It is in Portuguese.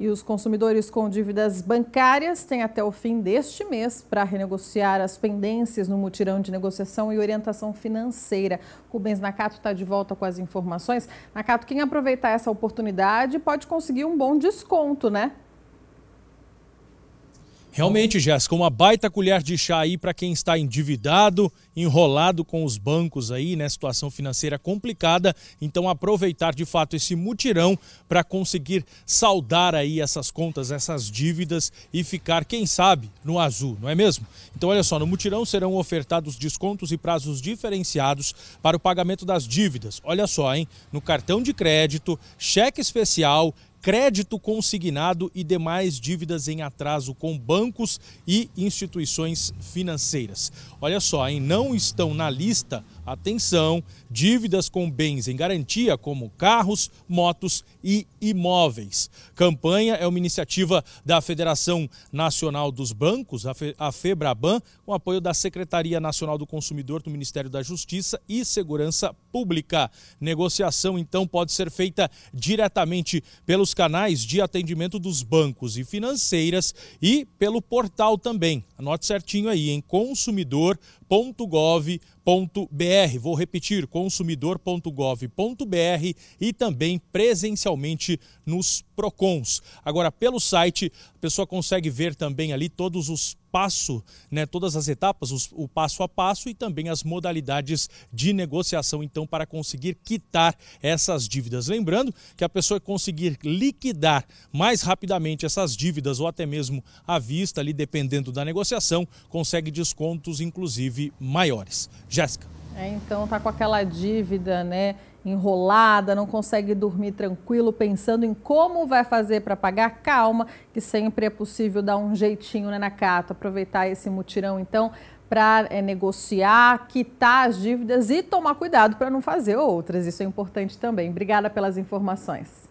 E os consumidores com dívidas bancárias têm até o fim deste mês para renegociar as pendências no mutirão de negociação e orientação financeira. Rubens Nakato está de volta com as informações. Nakato, quem aproveitar essa oportunidade pode conseguir um bom desconto, né? Realmente, Jéssica, uma baita colher de chá aí para quem está endividado, enrolado com os bancos aí, né? Situação financeira complicada. Então, aproveitar de fato esse mutirão para conseguir saldar aí essas contas, essas dívidas e ficar, quem sabe, no azul, não é mesmo? Então, olha só, no mutirão serão ofertados descontos e prazos diferenciados para o pagamento das dívidas. Olha só, hein? No cartão de crédito, cheque especial, crédito consignado e demais dívidas em atraso com bancos e instituições financeiras. Olha só, hein? não estão na lista Atenção, dívidas com bens em garantia como carros, motos e imóveis. Campanha é uma iniciativa da Federação Nacional dos Bancos, a FEBRABAN, com apoio da Secretaria Nacional do Consumidor do Ministério da Justiça e Segurança Pública. Negociação então pode ser feita diretamente pelos canais de atendimento dos bancos e financeiras e pelo portal também. Anote certinho aí em consumidor.com consumidor.gov.br. Vou repetir, consumidor.gov.br e também presencialmente nos PROCONs. Agora, pelo site, a pessoa consegue ver também ali todos os passo, né, todas as etapas, os, o passo a passo e também as modalidades de negociação, então, para conseguir quitar essas dívidas. Lembrando que a pessoa conseguir liquidar mais rapidamente essas dívidas ou até mesmo à vista, ali dependendo da negociação, consegue descontos, inclusive, maiores. Jéssica. É, então, tá com aquela dívida, né? enrolada, não consegue dormir tranquilo, pensando em como vai fazer para pagar, calma, que sempre é possível dar um jeitinho né, na cata, aproveitar esse mutirão então para é, eh, negociar, quitar as dívidas e tomar cuidado para não fazer outras. Isso é importante também. Obrigada pelas informações.